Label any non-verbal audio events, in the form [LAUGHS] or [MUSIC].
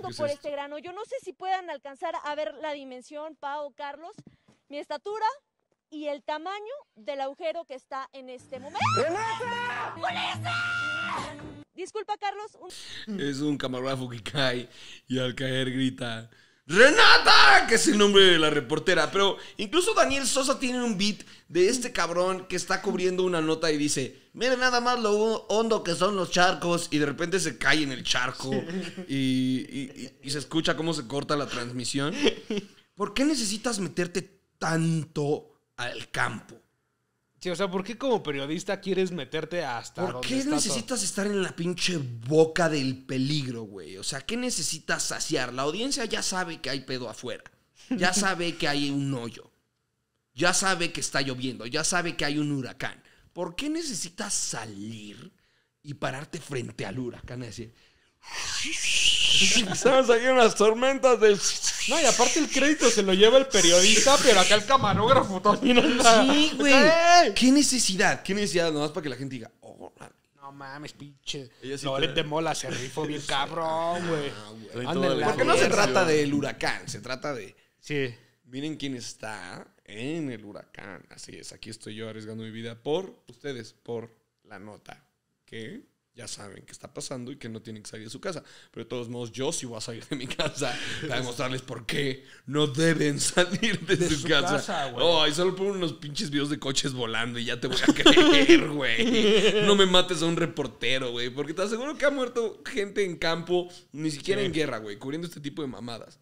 por este grano. Yo no sé si puedan alcanzar a ver la dimensión, Pao Carlos, mi estatura y el tamaño del agujero que está en este momento. Disculpa, Carlos. Es un camarógrafo que cae y al caer grita. Renata, que es el nombre de la reportera. Pero incluso Daniel Sosa tiene un beat de este cabrón que está cubriendo una nota y dice, miren nada más lo hondo que son los charcos y de repente se cae en el charco y, y se escucha cómo se corta la transmisión. ¿Por qué necesitas meterte tanto al campo? Sí, o sea, ¿por qué como periodista quieres meterte hasta ¿Por qué necesitas estar en la pinche boca del peligro, güey? O sea, ¿qué necesitas saciar? La audiencia ya sabe que hay pedo afuera. Ya sabe que hay un hoyo. Ya sabe que está lloviendo. Ya sabe que hay un huracán. ¿Por qué necesitas salir y pararte frente al huracán a decir... Estamos aquí en unas tormentas del... No, y aparte el crédito se lo lleva el periodista, pero acá el camarógrafo también anda. Sí, güey. ¿Qué necesidad? ¿Qué necesidad? más para que la gente diga, oh, No mames, pinche. No, le te... Mola se rifó bien [LAUGHS] ah, cabrón, güey. Porque no se trata del huracán, se trata de. Sí. Miren quién está en el huracán. Así es, aquí estoy yo arriesgando mi vida por ustedes, por la nota. ¿Qué? ya saben qué está pasando y que no tienen que salir de su casa. Pero de todos modos, yo sí voy a salir de mi casa para demostrarles [LAUGHS] por qué no deben salir de, su, casa. oh, solo pongo unos pinches videos de coches volando y ya te voy a creer, [LAUGHS] güey. No me mates a un reportero, güey. Porque te aseguro que ha muerto gente en campo, ni siquiera en guerra, güey, cubriendo este tipo de mamadas.